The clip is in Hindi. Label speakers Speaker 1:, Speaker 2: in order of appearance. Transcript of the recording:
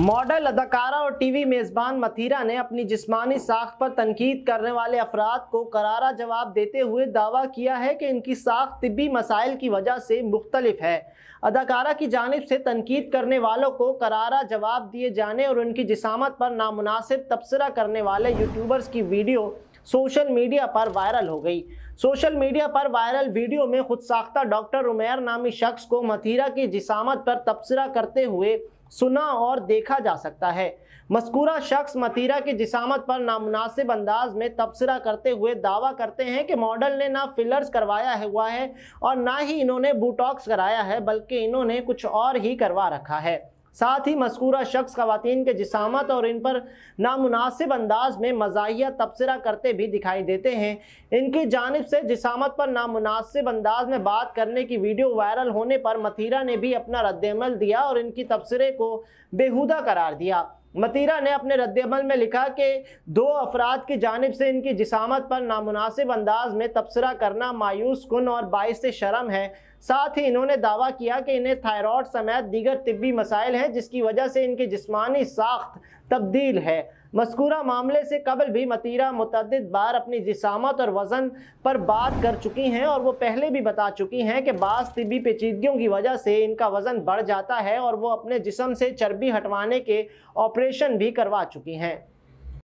Speaker 1: मॉडल अदाकारा और टीवी मेज़बान मथीरा ने अपनी जिस्मानी साख पर तनकीद करने वाले अफराद को करारा जवाब देते हुए दावा किया है कि इनकी साख तिबी मसाइल की वजह से मुख्तलिफ है अदाकारा की जानब से तनकीद करने वालों को करारा जवाब दिए जाने और उनकी जिसामत पर नामनासिब तबसरा करने वाले यूट्यूबर्स की वीडियो सोशल मीडिया पर वायरल हो गई सोशल मीडिया पर वायरल वीडियो में खुद साख्ता डॉक्टर उमेर नामी शख्स को मथीरा की जिसामत पर तबसरा करते हुए सुना और देखा जा सकता है मस्कूरा शख्स मथीरा की जिसामत पर नामनासिब अंदाज में तबसरा करते हुए दावा करते हैं कि मॉडल ने ना फिलर्स करवाया है हुआ है और ना ही इन्होंने बूटॉक्स कराया है बल्कि इन्होंने कुछ और ही करवा रखा है साथ ही मस्कूरा शख्स खातन के जिसामत और इन पर नामुनासिब अंदाज में मजाया तबसरा करते भी दिखाई देते हैं इनकी जानब से जिसामत पर नामुनासिब अंदाज में बात करने की वीडियो वायरल होने पर मथीरा ने भी अपना रद्दमल दिया और इनकी तबसरे को बेहुदा करार दिया मतीरा ने अपने रद्दमल में लिखा कि दो अफराद की जानब से इनकी जिसामत पर नामुनासिब अंदाज में तबसरा करना मायूस कन और बायस शर्म है साथ ही इन्होंने दावा किया कि इन्हें थायराइड समेत दीगर तिब्बी मसाइल हैं जिसकी वजह से इनकी जिस्मानी साख्त तब्दील है मस्कूरा मामले से कबल भी मतीरा मतद बार अपनी जिसामत और वज़न पर बात कर चुकी हैं और वो पहले भी बता चुकी हैं कि बास तबी पेचीदगियों की वजह से इनका वज़न बढ़ जाता है और वो अपने जिसम से चर्बी हटवाने के ऑपरेशन भी करवा चुकी हैं